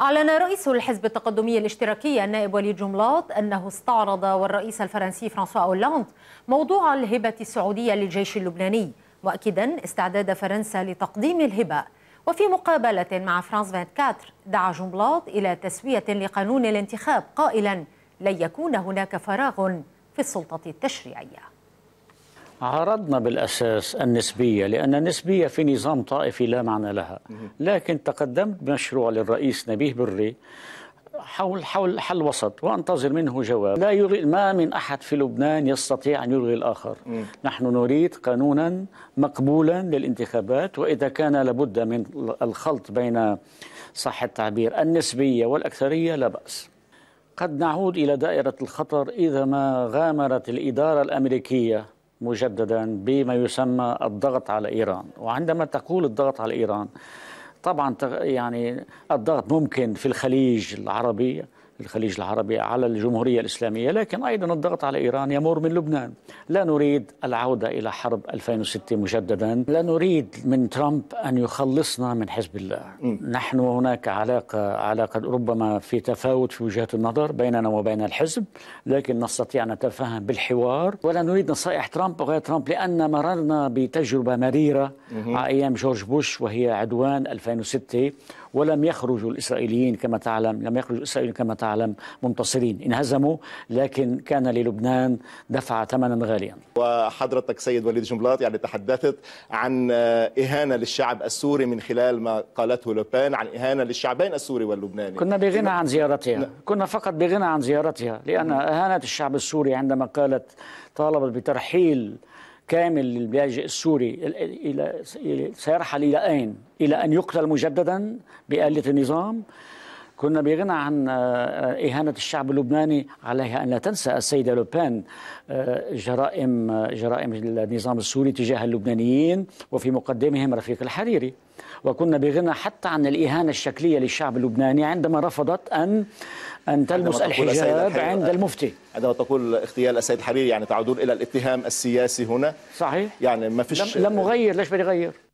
أعلن رئيس الحزب التقدمي الاشتراكي النائب وليد جملاط أنه استعرض والرئيس الفرنسي فرانسوا أولاند موضوع الهبة السعودية للجيش اللبناني مؤكدا استعداد فرنسا لتقديم الهبة وفي مقابلة مع فرانس 24 دعا جملاط إلى تسوية لقانون الانتخاب قائلا لن يكون هناك فراغ في السلطة التشريعية عرضنا بالأساس النسبية لأن النسبية في نظام طائفي لا معنى لها لكن تقدمت بمشروع للرئيس نبيه بري حول حول حل وسط وانتظر منه جواب لا يلغي ما من احد في لبنان يستطيع ان يلغي الاخر م. نحن نريد قانونا مقبولا للانتخابات واذا كان لابد من الخلط بين صح التعبير النسبيه والاكثريه لا باس قد نعود الى دائره الخطر اذا ما غامرت الاداره الامريكيه مجددا بما يسمى الضغط على ايران وعندما تقول الضغط على ايران طبعا يعني الضغط ممكن في الخليج العربي الخليج العربي على الجمهورية الإسلامية لكن أيضا الضغط على إيران يمر من لبنان لا نريد العودة إلى حرب 2006 مجددا لا نريد من ترامب أن يخلصنا من حزب الله م. نحن هناك علاقة علاقة ربما في تفاوت في وجهات النظر بيننا وبين الحزب لكن نستطيع أن نتفاهم بالحوار ولا نريد نصائح ترامب وغير ترامب لأن مررنا بتجربة مريرة على أيام جورج بوش وهي عدوان 2006 ولم يخرج الإسرائيليين كما تعلم لم يخرج الإسرائيليين كما تعلم منتصرين انهزموا لكن كان للبنان دفع ثمنا غاليا وحضرتك سيد وليد جنبلاط يعني تحدثت عن إهانة للشعب السوري من خلال ما قالته لوبان عن إهانة للشعبين السوري واللبناني كنا بغنى عن زيارتها كنا فقط بغنى عن زيارتها لأن أهانت الشعب السوري عندما قالت طالبت بترحيل كامل للاجئ السوري إلى سيرحل إلى أين؟ إلى أن يقتل مجددا بآلة النظام كنا بغنى عن آه، آه، إهانة الشعب اللبناني عليها أن لا تنسى السيدة لوبان آه، جرائم جرائم النظام السوري تجاه اللبنانيين وفي مقدمهم رفيق الحريري وكنا بغنى حتى عن الإهانة الشكلية للشعب اللبناني عندما رفضت أن أن تلمس الحجاب عند المفتي عندما تقول اغتيال السيد الحريري يعني تعودون إلى الاتهام السياسي هنا صحيح يعني ما فيش لم, لم أغير ليش بدي أغير